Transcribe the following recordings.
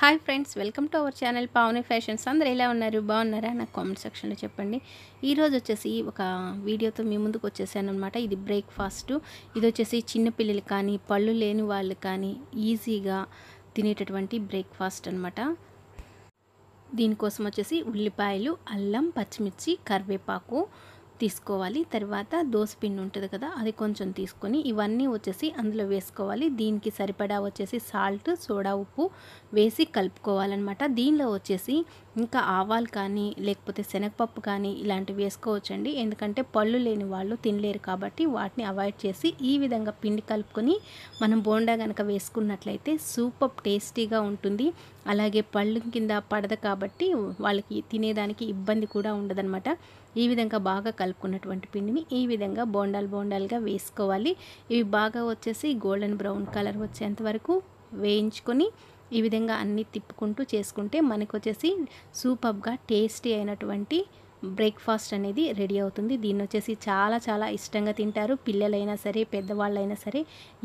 hi friends welcome to our channel Pavani fashions అందరు ఎలా ఉన్నారు బాగున్నారా నాకు కామెంట్ సెక్షన్లో చెప్పండి ఈరోజు వచ్చేసి ఒక వీడియోతో మీ ముందుకు వచ్చేసాను అనమాట ఇది బ్రేక్ఫాస్ట్ ఇది వచ్చేసి చిన్నపిల్లలు కానీ పళ్ళు లేని వాళ్ళు కానీ ఈజీగా తినేటటువంటి బ్రేక్ఫాస్ట్ అనమాట దీనికోసం వచ్చేసి ఉల్లిపాయలు అల్లం పచ్చిమిర్చి కరివేపాకు తీసుకోవాలి తర్వాత దోశ పిండి ఉంటుంది కదా అది కొంచెం తీసుకొని ఇవన్నీ వచ్చేసి అందులో వేసుకోవాలి దీనికి సరిపడా వచ్చేసి సాల్ట్ సోడా ఉప్పు వేసి కలుపుకోవాలన్నమాట దీనిలో వచ్చేసి ఇంకా ఆవాలు కానీ లేకపోతే శనగపప్పు కానీ ఇలాంటివి వేసుకోవచ్చండి ఎందుకంటే పళ్ళు లేని వాళ్ళు తినలేరు కాబట్టి వాటిని అవాయిడ్ చేసి ఈ విధంగా పిండి కలుపుకొని మనం బోండా కనుక వేసుకున్నట్లయితే సూపర్ టేస్టీగా ఉంటుంది అలాగే పళ్ళు కింద పడదు కాబట్టి వాళ్ళకి తినేదానికి ఇబ్బంది కూడా ఉండదన్నమాట ఈ విధంగా బాగా కలుపుకున్నటువంటి పిండిని ఈ విధంగా బోండాలు బోండాలుగా వేసుకోవాలి ఇవి బాగా వచ్చేసి గోల్డెన్ బ్రౌన్ కలర్ వచ్చేంత వరకు వేయించుకొని ఈ విధంగా అన్నీ తిప్పుకుంటూ చేసుకుంటే మనకు వచ్చేసి సూపర్గా టేస్టీ అయినటువంటి బ్రేక్ఫాస్ట్ అనేది రెడీ అవుతుంది దీన్ని వచ్చేసి చాలా చాలా ఇష్టంగా తింటారు పిల్లలైనా సరే పెద్దవాళ్ళైనా సరే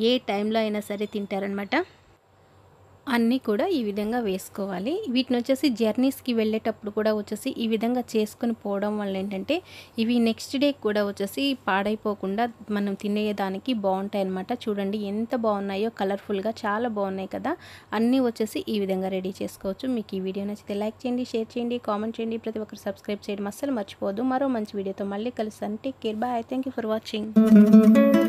ఏ టైంలో అయినా సరే తింటారనమాట అన్నీ కూడా ఈ విధంగా వేసుకోవాలి వీటిని వచ్చేసి జర్నీస్కి వెళ్ళేటప్పుడు కూడా వచ్చేసి ఈ విధంగా చేసుకుని పోవడం వల్ల ఏంటంటే ఇవి నెక్స్ట్ డే కూడా వచ్చేసి పాడైపోకుండా మనం తినేదానికి బాగుంటాయి అనమాట చూడండి ఎంత బాగున్నాయో కలర్ఫుల్గా చాలా బాగున్నాయి కదా అన్నీ వచ్చేసి ఈ విధంగా రెడీ చేసుకోవచ్చు మీకు ఈ వీడియో నచ్చితే లైక్ చేయండి షేర్ చేయండి కామెంట్ చేయండి ప్రతి ఒక్కరు సబ్స్క్రైబ్ చేయడం అస్సలు మర్చిపోదు మరో మంచి వీడియోతో మళ్ళీ కలుస్తాను take care bye thank for watching